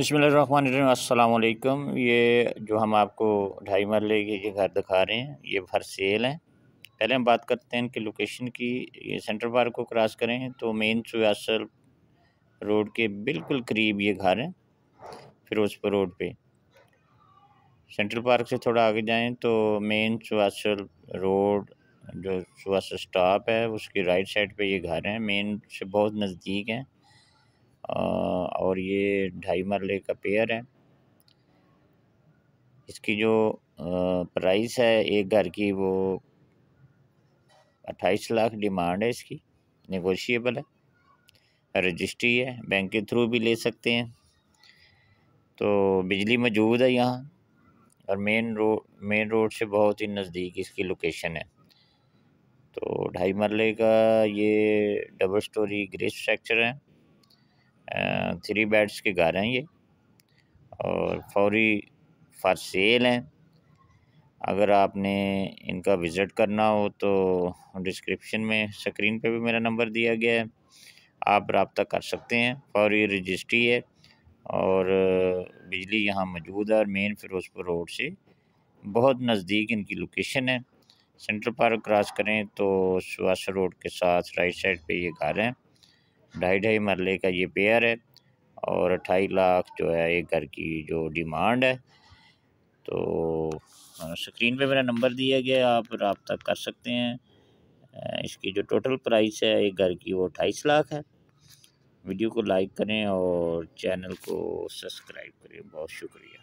अस्सलाम वालेकुम ये जो हम आपको ढाई मरल के ये घर दिखा रहे हैं ये फर सेल हैं पहले हम बात करते हैं इनकी लोकेशन की ये सेंट्रल पार्क को क्रॉस करें तो मेन सुसल रोड के बिल्कुल करीब ये घर हैं फिरोजपुर रोड पे सेंट्रल पार्क से थोड़ा आगे जाएं तो मेन सुसल रोड जो सुसल स्टॉप है उसकी राइट साइड पर ये घर हैं मेन से बहुत नज़दीक हैं और ये ढाई मरले का पेयर है इसकी जो प्राइस है एक घर की वो अट्ठाईस लाख डिमांड है इसकी निगोशिएबल है रजिस्ट्री है बैंक के थ्रू भी ले सकते हैं तो बिजली मौजूद है यहाँ और मेन रोड मेन रोड से बहुत ही नज़दीक इसकी लोकेशन है तो ढाई मरले का ये डबल स्टोरी ग्रे स्ट्रक्चर है थ्री बेड्स के घर हैं ये और फौरी फॉर सेल हैं अगर आपने इनका विज़िट करना हो तो डिस्क्रिप्शन में स्क्रीन पे भी मेरा नंबर दिया गया है आप रबता कर सकते हैं फौरी रजिस्ट्री है और बिजली यहाँ मौजूद है और मेन फिरोजपुर रोड से बहुत नज़दीक इनकी लोकेशन है सेंट्रल पार्क क्रॉस करें तो सुहासा रोड के साथ राइट साइड पे ये घर हैं ढाई ढाई मरले का ये पेयर है और अट्ठाईस लाख जो है एक घर की जो डिमांड है तो स्क्रीन पे मेरा नंबर दिया गया आप रबता कर सकते हैं इसकी जो टोटल प्राइस है एक घर की वो अट्ठाईस लाख है वीडियो को लाइक करें और चैनल को सब्सक्राइब करें बहुत शुक्रिया